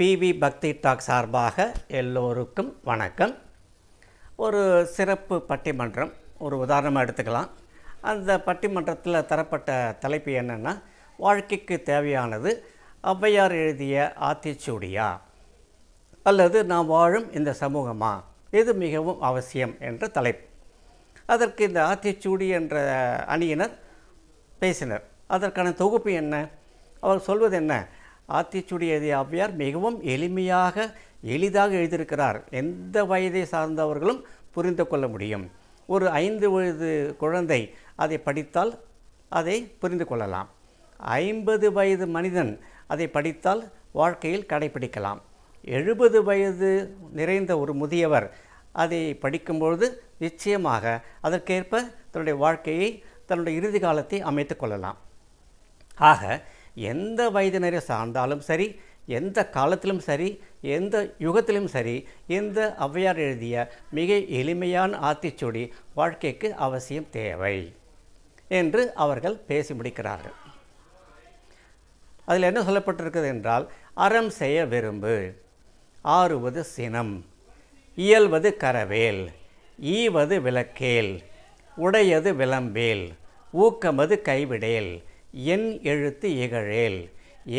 PV பக்தி talk சார்பாக எல்லோருக்கும் வணக்கம் ஒரு சிறப்பு பட்டிமன்றம் ஒரு உதாரணமாக எடுத்துக்கலாம் அந்த பட்டிமன்றத்தில் தரப்பட்ட தலைப்பு என்னென்னா வாழ்க்கைக்கு தேவையானது ஔவையார் எழுதிய ஆத்திச்சூடியா அல்லது நாம் வாழும் இந்த சமூகமா இது மிகவும் அவசியம் என்ற தலைப்பு அதற்கு இந்த ஆத்திச்சூடி என்ற அணியினர் பேசினர் அதற்கான தொகுப்பு என்ன அவர் சொல்வது என்ன ஆத்திச்சுடி அவ்வியார் மிகவும் எளிமையாக எளிதாக எழுதியிருக்கிறார் எந்த வயதை சார்ந்தவர்களும் புரிந்து கொள்ள முடியும் ஒரு ஐந்து வயது குழந்தை அதை படித்தால் அதை புரிந்து கொள்ளலாம் ஐம்பது வயது மனிதன் அதை படித்தால் வாழ்க்கையில் கடைபிடிக்கலாம் எழுபது வயது நிறைந்த ஒரு முதியவர் அதை படிக்கும்பொழுது நிச்சயமாக அதற்கேற்ப தன்னுடைய வாழ்க்கையை தன்னுடைய இறுதி காலத்தை அமைத்து கொள்ளலாம் ஆக எந்த வயதினரை சார்ந்தாலும் சரி எந்த காலத்திலும் சரி எந்த யுகத்திலும் சரி இந்த ஔவையார் எழுதிய மிக எளிமையான ஆத்திச்சூடி வாழ்க்கைக்கு அவசியம் தேவை என்று அவர்கள் பேசி முடிக்கிறார்கள் அதில் என்ன சொல்லப்பட்டிருக்கிறது என்றால் அறம் செய்ய விரும்பு ஆறுவது சினம் இயல்வது கரவேல் ஈவது விளக்கேல் உடையது விளம்பேல் ஊக்கமது கைவிடேல் என் எழுத்து இகழேல்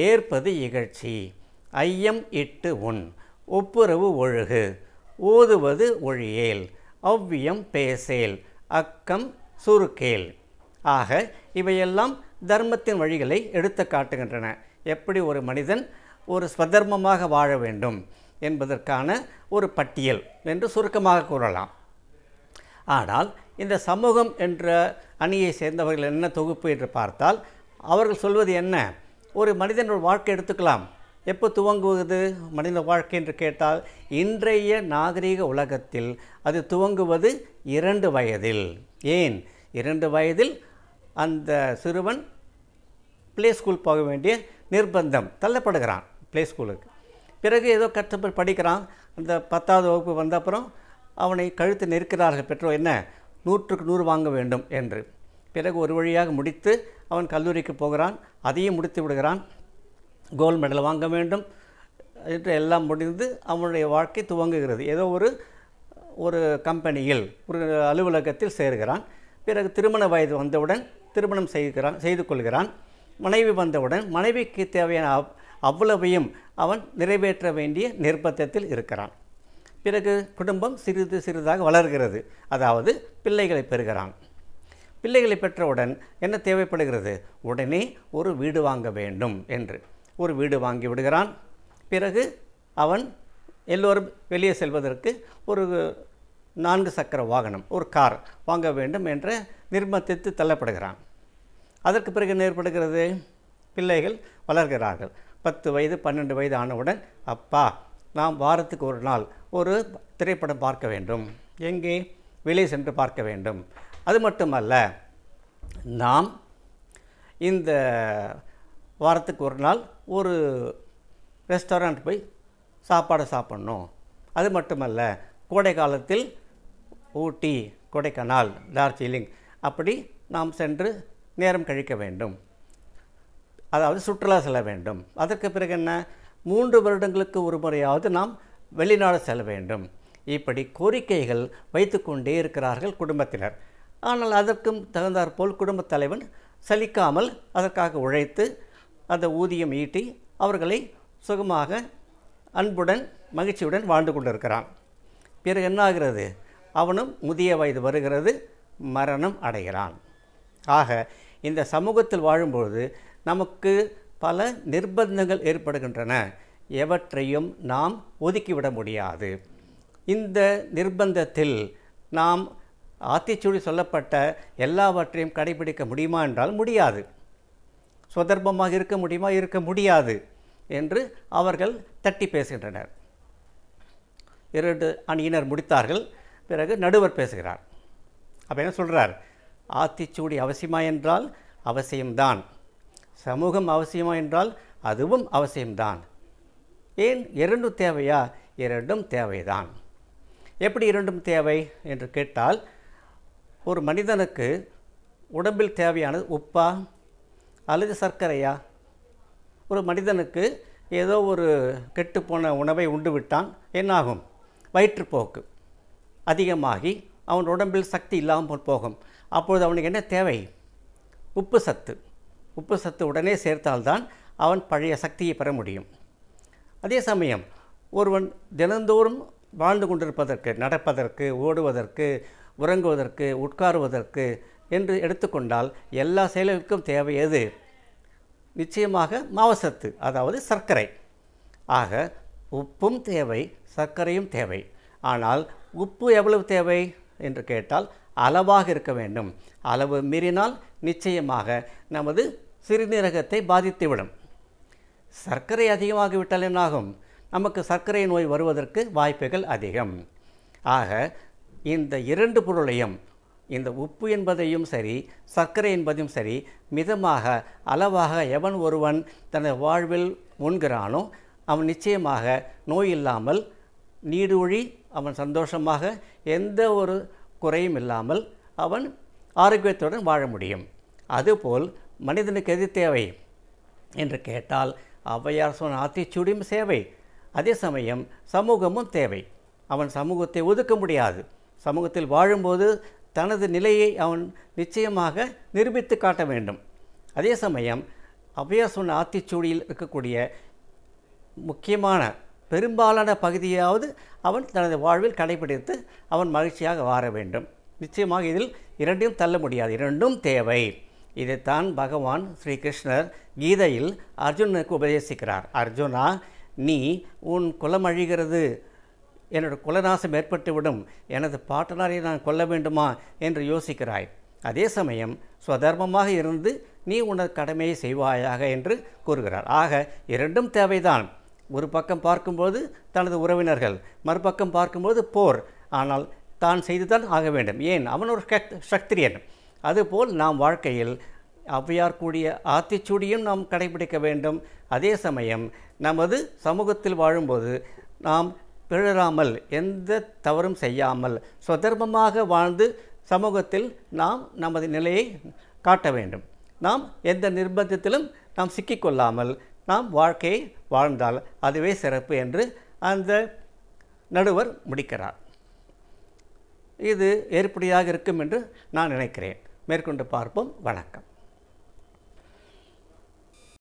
ஏற்பது இகழ்ச்சி ஐயம் இட்டு உன் ஒப்புரவு ஒழுகு ஓதுவது ஒழியேல் அவ்வியம் பேசேல் அக்கம் சுருக்கேல் ஆக இவையெல்லாம் தர்மத்தின் வழிகளை எடுத்து காட்டுகின்றன எப்படி ஒரு மனிதன் ஒரு ஸ்வதர்மமாக வாழ வேண்டும் என்பதற்கான ஒரு பட்டியல் என்று சுருக்கமாக கூறலாம் ஆனால் இந்த சமூகம் என்ற அணியை சேர்ந்தவர்கள் என்ன தொகுப்பு என்று பார்த்தால் அவர்கள் சொல்வது என்ன ஒரு மனிதனோட வாழ்க்கை எடுத்துக்கலாம் எப்போ துவங்குவது மனித வாழ்க்கை என்று கேட்டால் இன்றைய நாகரீக உலகத்தில் அது துவங்குவது இரண்டு வயதில் ஏன் இரண்டு வயதில் அந்த சிறுவன் பிளே ஸ்கூல் போக வேண்டிய நிர்பந்தம் தள்ளப்படுகிறான் பிளே ஸ்கூலுக்கு பிறகு ஏதோ கஷ்டப்பட்டு படிக்கிறான் அந்த பத்தாவது வகுப்பு வந்த அப்புறம் அவனை கழுத்து நெருக்கிறார்கள் பெற்றோர் என்ன நூற்றுக்கு நூறு வாங்க வேண்டும் என்று பிறகு ஒரு வழியாக முடித்து அவன் கல்லூரிக்கு போகிறான் அதையும் முடித்து விடுகிறான் கோல்டு மெடல் வாங்க வேண்டும் என்று எல்லாம் முடிந்து அவனுடைய வாழ்க்கை துவங்குகிறது ஏதோ ஒரு ஒரு கம்பெனியில் ஒரு அலுவலகத்தில் சேர்கிறான் பிறகு திருமண வயது வந்தவுடன் திருமணம் செய்கிறான் செய்து கொள்கிறான் மனைவி வந்தவுடன் மனைவிக்கு தேவையான அவ்வளவையும் அவன் நிறைவேற்ற வேண்டிய நிர்பந்தத்தில் இருக்கிறான் பிறகு குடும்பம் சிறிது சிறிதாக வளர்கிறது அதாவது பிள்ளைகளை பெறுகிறான் பிள்ளைகளை பெற்றவுடன் என்ன தேவைப்படுகிறது உடனே ஒரு வீடு வாங்க வேண்டும் என்று ஒரு வீடு வாங்கி விடுகிறான் பிறகு அவன் எல்லோரும் வெளியே செல்வதற்கு ஒரு நான்கு சக்கர வாகனம் ஒரு கார் வாங்க வேண்டும் என்று நிர்மத்தித்து தள்ளப்படுகிறான் அதற்கு பிறகு என்ன ஏற்படுகிறது பிள்ளைகள் வளர்கிறார்கள் பத்து வயது பன்னெண்டு வயது ஆனவுடன் அப்பா நாம் வாரத்துக்கு ஒரு நாள் ஒரு திரைப்படம் பார்க்க வேண்டும் எங்கே வெளியே சென்று பார்க்க வேண்டும் அது மட்டுமல்ல நாம் இந்த வாரத்துக்கு ஒரு நாள் ஒரு ரெஸ்டாரண்ட் போய் சாப்பாடு சாப்பிட்ணும் அது மட்டுமல்ல கோடை காலத்தில் ஊட்டி கொடைக்கானல் டார்ஜிலிங் அப்படி நாம் சென்று நேரம் கழிக்க வேண்டும் அதாவது சுற்றுலா செல்ல வேண்டும் அதற்கு பிறகு என்ன மூன்று வருடங்களுக்கு ஒரு முறையாவது நாம் வெளிநாடு செல்ல வேண்டும் இப்படி கோரிக்கைகள் வைத்து கொண்டே இருக்கிறார்கள் குடும்பத்தினர் ஆனால் அதற்கும் தகுந்தாற்போல் குடும்பத் தலைவன் சலிக்காமல் அதற்காக உழைத்து அந்த ஊதியம் ஈட்டி அவர்களை சுகமாக அன்புடன் மகிழ்ச்சியுடன் வாழ்ந்து கொண்டிருக்கிறான் பிறகு என்னாகிறது அவனும் முதிய வயது வருகிறது மரணம் அடைகிறான் ஆக இந்த சமூகத்தில் வாழும்பொழுது நமக்கு பல நிர்பந்தங்கள் ஏற்படுகின்றன எவற்றையும் நாம் ஒதுக்கிவிட முடியாது இந்த நிர்பந்தத்தில் நாம் ஆத்திச்சூடி சொல்லப்பட்ட எல்லாவற்றையும் கடைபிடிக்க முடியுமா என்றால் முடியாது சுதர்பமாக இருக்க முடியுமா இருக்க முடியாது என்று அவர்கள் தட்டி பேசுகின்றனர் இரண்டு அணியினர் முடித்தார்கள் பிறகு நடுவர் பேசுகிறார் அப்போ என்ன சொல்கிறார் ஆத்திச்சூடி அவசியமா என்றால் அவசியம்தான் சமூகம் அவசியமா என்றால் அதுவும் அவசியம்தான் ஏன் இரண்டும் தேவையா இரண்டும் தேவைதான் எப்படி இரண்டும் தேவை என்று கேட்டால் ஒரு மனிதனுக்கு உடம்பில் தேவையானது உப்பா அல்லது சர்க்கரையா ஒரு மனிதனுக்கு ஏதோ ஒரு கெட்டுப்போன உணவை உண்டு விட்டான் என்னாகும் வயிற்றுப்போக்கு அதிகமாகி அவன் உடம்பில் சக்தி இல்லாமல் போகும் அப்பொழுது அவனுக்கு என்ன தேவை உப்பு சத்து உப்பு சத்து உடனே சேர்த்தால்தான் அவன் பழைய சக்தியை பெற முடியும் அதே சமயம் ஒருவன் தினந்தோறும் வாழ்ந்து கொண்டிருப்பதற்கு நடப்பதற்கு ஓடுவதற்கு உறங்குவதற்கு உட்காருவதற்கு என்று எடுத்துக்கொண்டால் எல்லா செயல்களுக்கும் தேவை எது நிச்சயமாக மாவசத்து அதாவது சர்க்கரை ஆக உப்பும் தேவை சர்க்கரையும் தேவை ஆனால் உப்பு எவ்வளவு தேவை என்று கேட்டால் அளவாக இருக்க வேண்டும் அளவு மீறினால் நிச்சயமாக நமது சிறுநீரகத்தை பாதித்துவிடும் சர்க்கரை அதிகமாகிவிட்டால் என்னாகும் நமக்கு சர்க்கரை நோய் வருவதற்கு வாய்ப்புகள் அதிகம் ஆக இந்த இரண்டு பொருளையும் இந்த உப்பு என்பதையும் சரி சர்க்கரை என்பதையும் சரி மிதமாக அளவாக எவன் ஒருவன் தனது வாழ்வில் முன்கிறானோ அவன் நிச்சயமாக நோய் இல்லாமல் நீடுழி அவன் சந்தோஷமாக எந்த ஒரு குறையும் இல்லாமல் அவன் ஆரோக்கியத்துடன் வாழ முடியும் அதுபோல் மனிதனுக்கு எது தேவை என்று கேட்டால் ஔவையார் சொன்ன ஆத்திச்சூடியும் சேவை அதே சமயம் சமூகமும் தேவை அவன் சமூகத்தை ஒதுக்க முடியாது சமூகத்தில் வாழும்போது தனது நிலையை அவன் நிச்சயமாக நிரூபித்து காட்ட வேண்டும் அதே சமயம் அவ்வையார் ஆத்திச்சூடியில் இருக்கக்கூடிய முக்கியமான பெரும்பாலான பகுதியாவது அவன் தனது வாழ்வில் கடைபிடித்து அவன் மகிழ்ச்சியாக வாழ வேண்டும் நிச்சயமாக இதில் இரண்டையும் தள்ள முடியாது இரண்டும் தேவை இதைத்தான் பகவான் ஸ்ரீகிருஷ்ணர் கீதையில் அர்ஜுனனுக்கு உபதேசிக்கிறார் அர்ஜுனா நீ உன் குலம் அழிகிறது என்னோட குலநாசம் ஏற்பட்டுவிடும் எனது பாட்டனாரை நான் கொல்ல வேண்டுமா என்று யோசிக்கிறாய் அதே சமயம் ஸ்வதர்மமாக இருந்து நீ உனது கடமையை செய்வாயாக என்று கூறுகிறார் ஆக இரண்டும் தேவைதான் ஒரு பக்கம் பார்க்கும்போது தனது உறவினர்கள் மறுபக்கம் பார்க்கும்போது போர் ஆனால் தான் செய்துதான் ஆக வேண்டும் ஏன் அவன் ஒரு சக்திரியன் அதுபோல் நாம் வாழ்க்கையில் ஔவையார் கூடிய ஆத்திச்சூடியும் நாம் கடைபிடிக்க வேண்டும் அதே சமயம் நமது சமூகத்தில் வாழும்போது நாம் பிழறாமல் எந்த தவறும் செய்யாமல் சுதர்மமாக வாழ்ந்து சமூகத்தில் நாம் நமது நிலையை காட்ட வேண்டும் நாம் எந்த நிர்பந்தத்திலும் நாம் சிக்கிக்கொள்ளாமல் நாம் வாழ்க்கையை வாழ்ந்தால் அதுவே சிறப்பு என்று அந்த நடுவர் முடிக்கிறார் இது ஏற்படியாக இருக்கும் என்று நான் நினைக்கிறேன் மேற்கொண்டு பார்ப்போம் வணக்கம்